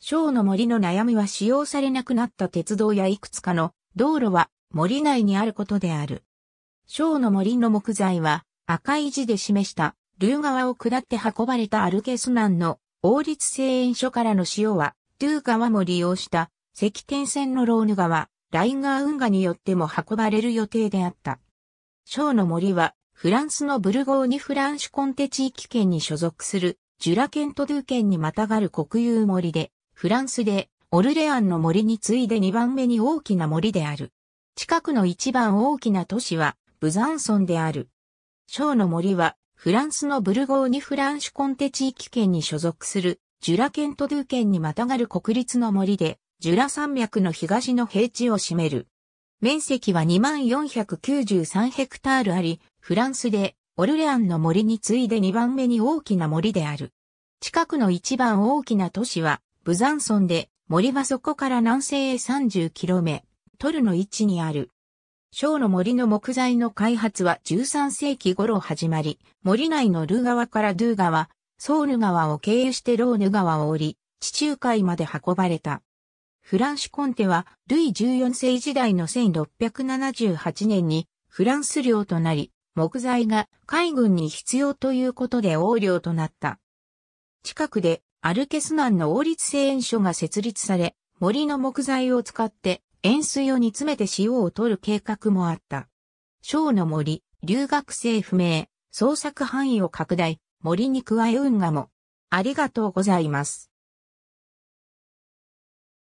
小の森の悩みは使用されなくなった鉄道やいくつかの道路は森内にあることである。小の森の木材は赤い字で示したルー川を下って運ばれたアルケスナンの王立製塩所からの塩はゥー川も利用した石天線のローヌ川、ラインガー運河によっても運ばれる予定であった。小の森はフランスのブルゴーニュ・フランシュコンテ地域圏に所属するジュラ県とドゥー県にまたがる国有森で、フランスでオルレアンの森に次いで2番目に大きな森である。近くの一番大きな都市はブザンソンである。ショーの森はフランスのブルゴーニュ・フランシュコンテ地域圏に所属するジュラ県とドゥ県にまたがる国立の森で、ジュラ山脈の東の平地を占める。面積は2493ヘクタールあり、フランスでオルレアンの森に次いで2番目に大きな森である。近くの一番大きな都市はブザンソンで、森はそこから南西へ 30km、トルの位置にある。小の森の木材の開発は13世紀頃始まり、森内のルー川からドゥー川、ソウル川を経由してローヌ川を降り、地中海まで運ばれた。フランシコンテは、ルイ14世時代の1678年に、フランス領となり、木材が海軍に必要ということで横領となった。近くでアルケスナンの王立製塩所が設立され、森の木材を使って塩水を煮詰めて塩を取る計画もあった。小の森、留学生不明、捜索範囲を拡大、森に加え運河も。ありがとうございます。